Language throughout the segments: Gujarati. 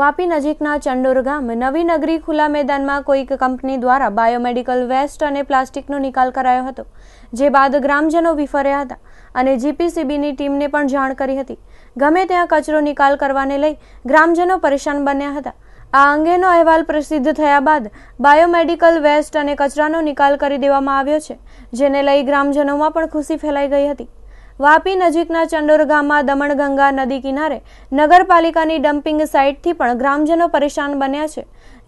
વાપી નજીકના ચંડોર ગામે નવી નગરી ખુલ્લા મેદાનમાં કોઈક કંપની દ્વારા બાયોમેડિકલ વેસ્ટ અને પ્લાસ્ટિકનો નિકાલ કરાયો હતો જે બાદ ગ્રામજનો વિફર્યા હતા અને જીપીસીબીની ટીમને પણ જાણ કરી હતી ગમે ત્યાં કચરો નિકાલ કરવાને લઈ ગ્રામજનો પરેશાન બન્યા હતા આ અંગેનો અહેવાલ પ્રસિદ્ધ થયા બાદ બાયોમેડિકલ વેસ્ટ અને કચરાનો નિકાલ કરી દેવામાં આવ્યો છે જેને લઈ ગ્રામજનોમાં પણ ખુશી ફેલાઈ ગઈ હતી વાપી નજીકના ચંડોર ગામમાં દમણગંગા નદી કિનારે નગરપાલિકાની ડમ્પિંગ સાઇટથી પણ ગ્રામજનો પરેશાન બન્યા છે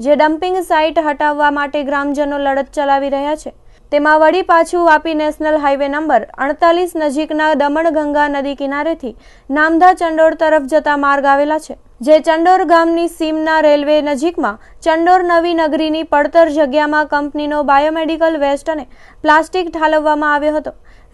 જે ડમ્પિંગ સાઇટ હટાવવા માટે ગ્રામજનો લડત ચલાવી રહ્યા છે તેમાં વળી પાછું વાપી નેશનલ હાઇવે નંબર અડતાલીસ નજીકના દમણગંગા નદી કિનારેથી નામધા ચંડોળ તરફ જતા માર્ગ આવેલા છે જે ચંડોર ગામની સીમના રેલવે નજીકમાં ચંડોર નવી નગરીની પડતર જગ્યામાં કંપનીનો બાયોમેડિકલ વેસ્ટ અને પ્લાસ્ટિક ઠાલવવામાં આવ્યો હતો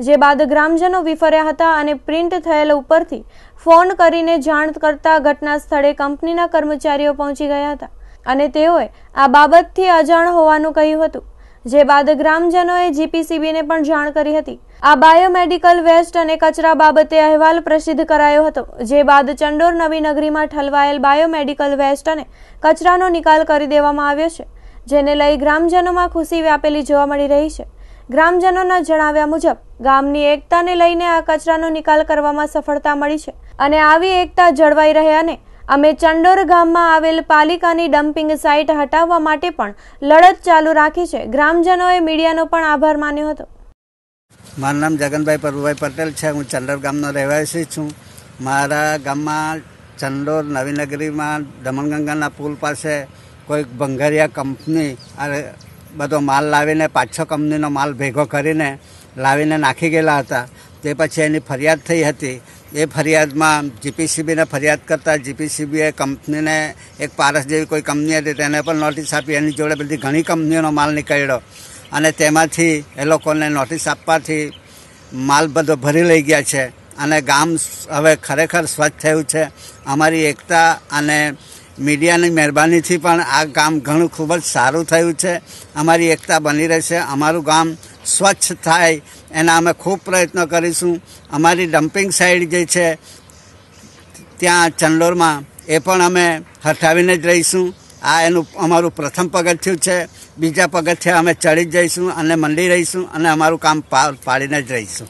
જે બાદ ગ્રામજનો વિફર્યા હતા અને પ્રિન્ટ થયેલ ઉપરથી ફોન કરીને જાણ કરતા ઘટના સ્થળે કંપનીના કર્મચારીઓ પહોંચી ગયા હતા અને તેઓએ આ બાબતથી અજાણ હોવાનું કહ્યું હતું જે બાદ ગ્રામજનોએ જીપીસીબીને પણ જાણ કરી હતી આ બાયોમેડિકલ વેસ્ટ અને કચરા બાબતે અહેવાલ પ્રસિદ્ધ કરાયો હતો જે બાદ ચંડોર નવી નગરીમાં ઠલવાયેલ બાયોમેડિકલ વેસ્ટ અને કચરાનો નિકાલ કરી દેવામાં આવ્યો છે જેને લઈ ગ્રામજનોમાં ખુશી વ્યાપેલી જોવા મળી રહી છે ગ્રામજનોના જણાવ્યા મુજબ ગામની એકતાને લઈને આ કચરાનો નિકાલ કરવામાં સફળતા મળી છે અને આવી એકતા જળવાઈ રહે અને અમે ચંડોર ગામમાં આવેલ પાલિકાની ડમ્પિંગ સાઇટ હટાવવા માટે પણ લડત ચાલુ રાખી છે ગ્રામજનોએ મીડિયાનો પણ આભાર માન્યો હતો મારું નામ જગનભાઈ પ્રભુભાઈ પટેલ છે હું ચંડોર ગામનો રહેવાસી છું મારા ગામમાં ચંડોર નવીનગરીમાં દમણગંગાના પુલ પાસે કોઈક ભંગારિયા કંપની બધો માલ લાવીને પાંચ પાછો કંપનીનો માલ ભેગો કરીને લાવીને નાખી ગયેલા હતા તે પછી એની ફરિયાદ થઈ હતી એ ફરિયાદમાં જીપીસીબીને ફરિયાદ કરતાં જીપીસીબીએ કંપનીને એક પારસ જેવી કોઈ કંપની હતી તેને પણ નોટિસ આપી એની જોડે બધી ઘણી કંપનીઓનો માલ નીકળ્યો અને તેમાંથી એ લોકોને નોટિસ આપવાથી માલ બધો ભરી લઈ ગયા છે અને ગામ હવે ખરેખર સ્વચ્છ થયું છે અમારી એકતા અને મીડિયાની મહેરબાનીથી પણ આ કામ ઘણું ખૂબ જ સારું થયું છે અમારી એકતા બની રહેશે અમારું ગામ સ્વચ્છ થાય એના અમે ખૂબ પ્રયત્ન કરીશું અમારી ડમ્પિંગ સાઈડ જે છે ત્યાં ચંદોરમાં એ પણ અમે હટાવીને જ રહીશું આ એનું અમારું પ્રથમ પગથિયું છે બીજા પગથિયા અમે ચડી જ જઈશું અને મંડી રહીશું અને અમારું કામ પાડીને જ રહીશું